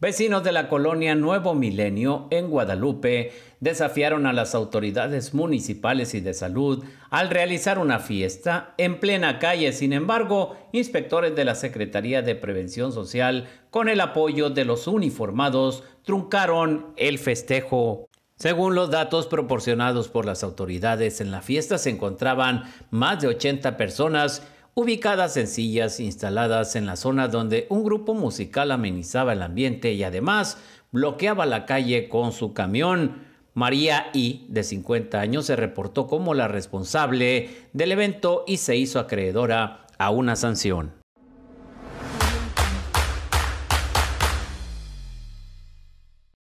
Vecinos de la colonia Nuevo Milenio en Guadalupe desafiaron a las autoridades municipales y de salud al realizar una fiesta en plena calle. Sin embargo, inspectores de la Secretaría de Prevención Social, con el apoyo de los uniformados, truncaron el festejo. Según los datos proporcionados por las autoridades, en la fiesta se encontraban más de 80 personas ubicadas en sillas instaladas en la zona donde un grupo musical amenizaba el ambiente y además bloqueaba la calle con su camión. María I, de 50 años, se reportó como la responsable del evento y se hizo acreedora a una sanción.